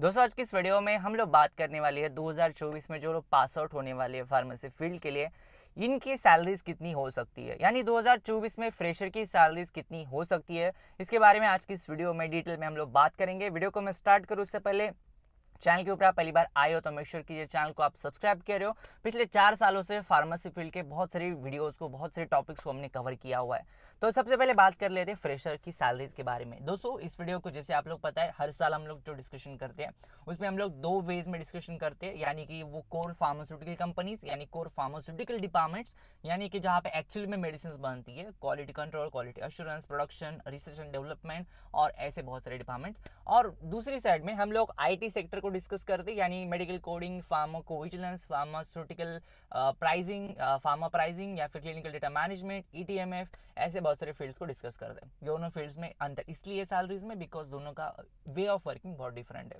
दोस्तों आज की इस वीडियो में हम लोग बात करने वाले हैं 2024 में जो लोग पास आउट होने वाले हैं फार्मेसी फील्ड के लिए इनकी सैलरीज कितनी हो सकती है यानी 2024 में फ्रेशर की सैलरीज कितनी हो सकती है इसके बारे में आज की इस वीडियो में डिटेल में हम लोग बात करेंगे वीडियो को मैं स्टार्ट करूँ उससे पहले चैनल के ऊपर आप पहली बार आए हो तो मेक श्योर कीजिए चैनल को आप सब्सक्राइब कर रहे हो पिछले चार सालों से फार्मेसी फील्ड के बहुत सारी वीडियोस को बहुत सारे टॉपिक्स को हमने कवर किया हुआ है तो सबसे पहले बात कर लेते हैं फ्रेशर की सैलरीज के बारे में दोस्तों इस वीडियो को जैसे आप लोग पता है हर साल हम लोग जो डिस्कशन करते हैं उसमें हम लोग दो वेज में डिस्कशन करते हैं यानी कि वो कोर फार्मास्यूटिकल कंपनीज यानी कोर फार्मास्यूटिकल डिपार्टमेंट्स यानी कि जहाँ पे एक्चुअल में मेडिसिन बनती है quality control quality assurance production research and development और ऐसे बहुत सारे डिपार्टमेंट्स और दूसरी साइड में हम लोग आई सेक्टर को डिस्कस करते हैं यानी medical coding pharmacovigilance pharmaceutical pricing pharma pricing या फिर क्लिनिकल डेटा मैनेजमेंट ई ऐसे बहुत सारे फील्ड्स को डिस्कस करते हैं दोनों फील्ड्स में अंतर इसलिए सैलरीज में बिकॉज दोनों का वे ऑफ वर्किंग बहुत डिफरेंट है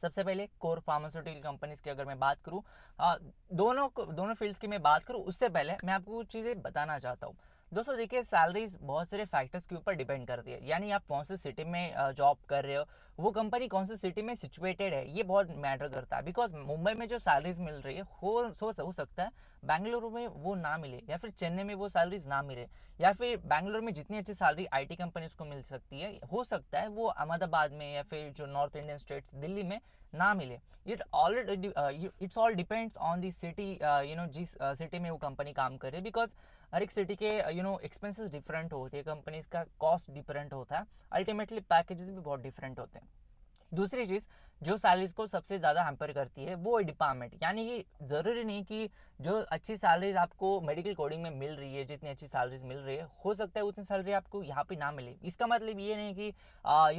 सबसे पहले कोर फार्मास्यूटिकल कंपनीज की अगर मैं बात करूँ हाँ, दोनों दोनों फील्ड्स की मैं बात करूँ उससे पहले मैं आपको कुछ चीज़ें बताना चाहता हूँ दोस्तों देखिए सैलरीज बहुत सारे फैक्टर्स के ऊपर डिपेंड करती है यानी आप कौन से सिटी में जॉब कर रहे हो वो कंपनी कौन से सिटी में सिचुएटेड है ये बहुत मैटर करता है बिकॉज मुंबई में जो सैलरीज मिल रही है हो हो सकता है बैंगलुरु में वो ना मिले या फिर चेन्नई में वो सैलरीज ना मिले या फिर बैंगलोर में जितनी अच्छी सैलरी आई टी कंपनी को मिल सकती है हो सकता है वो अहमदाबाद में या फिर जो नॉर्थ इंडियन स्टेट्स दिल्ली में ना मिले it already it's all depends on the city you know जिस सिटी uh, में वो कंपनी काम करे बिकॉज हर एक सिटी के यू नो एक्सपेंसेस डिफरेंट होते हैं कंपनीज का कॉस्ट डिफरेंट होता है अल्टीमेटली पैकेजेस भी बहुत डिफरेंट होते हैं दूसरी चीज़ जो सैलरीज को सबसे ज़्यादा हैम्पर करती है वो डिपार्टमेंट यानी कि ज़रूरी नहीं कि जो अच्छी सैलरीज आपको मेडिकल कोडिंग में मिल रही है जितनी अच्छी सैलरीज मिल रही है हो सकता है उतनी सैलरी आपको यहाँ पे ना मिले इसका मतलब ये नहीं कि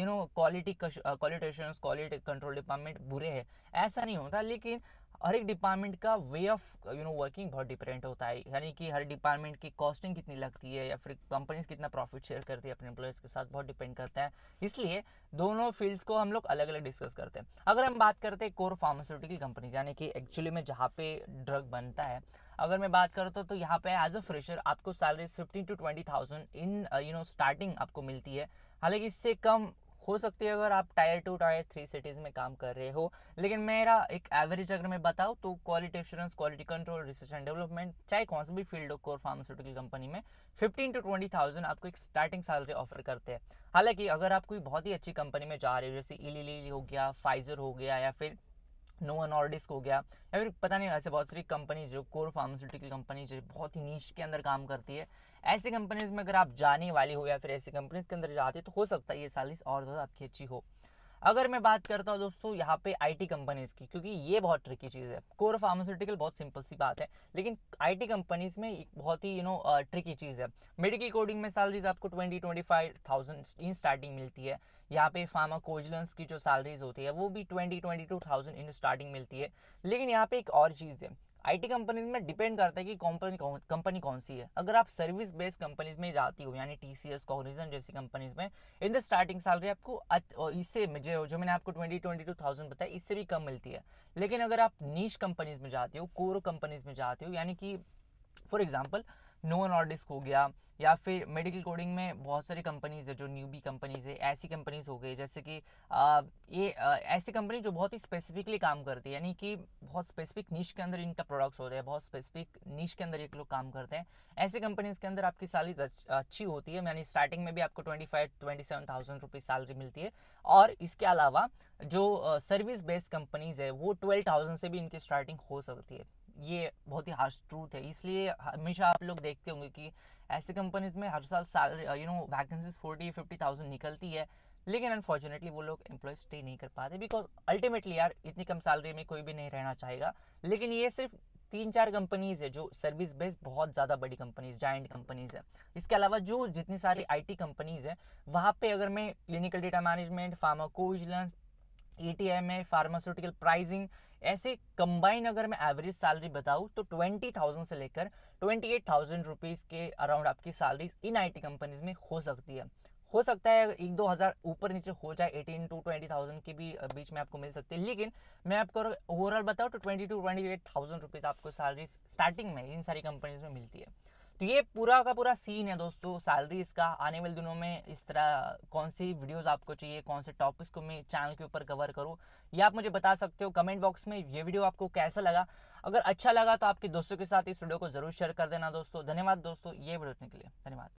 यू नो क्वालिटी क्वालिटेशन क्वालिटी कंट्रोल डिपार्टमेंट बुरे है ऐसा नहीं होता लेकिन हर एक डिपार्टमेंट का way of you know working बहुत डिफरेंट होता है यानी कि हर डिपार्टमेंट की कॉस्टिंग कितनी लगती है या फिर कंपनीज कितना प्रॉफिट शेयर करती है अपने एम्प्लॉयज़ के साथ बहुत डिपेंड करता है इसलिए दोनों फील्ड्स को हम लोग अलग अलग डिस्कस करते हैं अगर हम बात करते हैं कोर फार्मास्यूटिकल कंपनी यानी कि एक्चुअली में जहाँ पे ड्रग बनता है अगर मैं बात करता हूँ तो, तो यहाँ पे एज अ फ्रेशर आपको salary fifteen to twenty thousand in you know starting आपको मिलती है हालांकि इससे कम हो सकती है अगर आप tier two tier three cities में काम कर रहे हो लेकिन मेरा एक एवरेज अगर मैं बताऊँ तो quality assurance quality control research and development चाहे कौन सा भी फील्ड हो कोर फार्मास्यूटिकल कंपनी में फिफ्टीन टू ट्वेंटी थाउजेंड आपको एक स्टार्टिंग सैलरी ऑफर करते हैं हालांकि अगर आप कोई बहुत ही अच्छी कंपनी में जा रहे हो जैसे इली हो गया फाइजर हो गया या फिर नोवन ऑर्डिस्क हो गया या फिर पता नहीं ऐसे बहुत सारी कंपनीज़ जो कोर फार्मास्यूटिकल कंपनीज बहुत ही नीच के अंदर काम करती है ऐसी कंपनीज में अगर आप जाने वाली हो या फिर ऐसी कंपनीज के अंदर जाते तो हो सकता है ये सैलरीज और ज़्यादा आपकी अच्छी हो अगर मैं बात करता हूँ दोस्तों यहाँ पे आईटी कंपनीज की क्योंकि ये बहुत ट्रिकी चीज़ है कोर फार्मास्यूटिकल बहुत सिंपल सी बात है लेकिन आईटी कंपनीज में एक बहुत ही यू नो ट्रिकी चीज़ है मेडिकल कोडिंग में सैलरीज आपको twenty twenty five thousand in starting मिलती है यहाँ पे फार्माकोजलेंस की जो सैलरीज होती है वो भी twenty twenty two thousand in starting मिलती है लेकिन यहाँ पे एक और चीज़ है आईटी कंपनीज में डिपेंड करता है कि कंपनी कौन कंपनी कौन सी है अगर आप सर्विस बेस्ड कंपनीज में जाती हो यानी टी सी एस कॉग्निजन जैसी कंपनीज में इन द स्टार्टिंग सैलरी आपको इससे जो, जो मैंने आपको ट्वेंटी ट्वेंटी टू थाउजेंड बताया इससे भी कम मिलती है लेकिन अगर आप नीच कंपनीज में जाते हो कोर कंपनीज में जाते हो यानी कि फॉर एग्जाम्पल नो डिस्क हो गया या फिर मेडिकल कोडिंग में बहुत सारी कंपनीज़ है जो न्यू बी कंपनीज़ है ऐसी कंपनीज़ हो गई जैसे कि आ, ये आ, ऐसी कंपनी जो बहुत ही स्पेसिफिकली काम करती है यानी कि बहुत स्पेसिफिक नीच के अंदर इनका प्रोडक्ट्स होते हैं बहुत स्पेसिफिक नीच के अंदर ये लोग काम करते हैं ऐसी कंपनीज़ के अंदर आपकी सैलरी अच्छी होती है यानी स्टार्टिंग में भी आपको twenty five twenty seven thousand rupees salary मिलती है और इसके अलावा जो सर्विस बेस्ड कंपनीज़ है वो ट्वेल्व थाउजेंड से भी इनकी स्टार्टिंग हो सकती है ये बहुत ही हार्श ट्रूथ है इसलिए हमेशा आप लोग देखते होंगे कि ऐसे कंपनीज में हर साल साल you know vacancies forty fifty thousand निकलती है लेकिन अनफॉर्चुनेटली वो लोग एम्प्लॉय स्टे नहीं कर पाते बिकॉज अल्टीमेटली यार इतनी कम सैलरी में कोई भी नहीं रहना चाहेगा लेकिन ये सिर्फ तीन चार कंपनीज है जो सर्विस बेस्ड बहुत ज़्यादा बड़ी कंपनीज जॉइंट कंपनीज है इसके अलावा जो जितनी सारी आईटी कंपनीज है वहाँ पे अगर मैं क्लिनिकल डेटा मैनेजमेंट फार्माकोविजिलेंस ई में फार्मास्यूटिकल प्राइसिंग ऐसे कंबाइन अगर मैं एवरेज सैलरी बताऊँ तो ट्वेंटी थाउजेंड से लेकर ट्वेंटी एट थाउजेंड रुपीज़ के अराउंड आपकी सैलरीज इन आईटी कंपनीज में हो सकती है हो सकता है एक दो हज़ार ऊपर नीचे हो जाए एटीन टू ट्वेंटी थाउजेंड के भी बीच में आपको मिल सकती है लेकिन मैं आपको ओवरऑल बताऊँ तो twenty two twenty eight thousand rupees आपको सैलरी स्टार्टिंग में इन सारी कंपनीज में मिलती है तो ये पूरा का पूरा सीन है दोस्तों सैलरी इसका आने वाले दिनों में इस तरह कौन सी वीडियोस आपको चाहिए कौन से टॉपिक्स को मैं चैनल के ऊपर कवर करूँ ये आप मुझे बता सकते हो कमेंट बॉक्स में ये वीडियो आपको कैसा लगा अगर अच्छा लगा तो आपके दोस्तों के साथ इस वीडियो को जरूर शेयर कर देना दोस्तों धन्यवाद दोस्तों ये वीडियो देखने के लिए धन्यवाद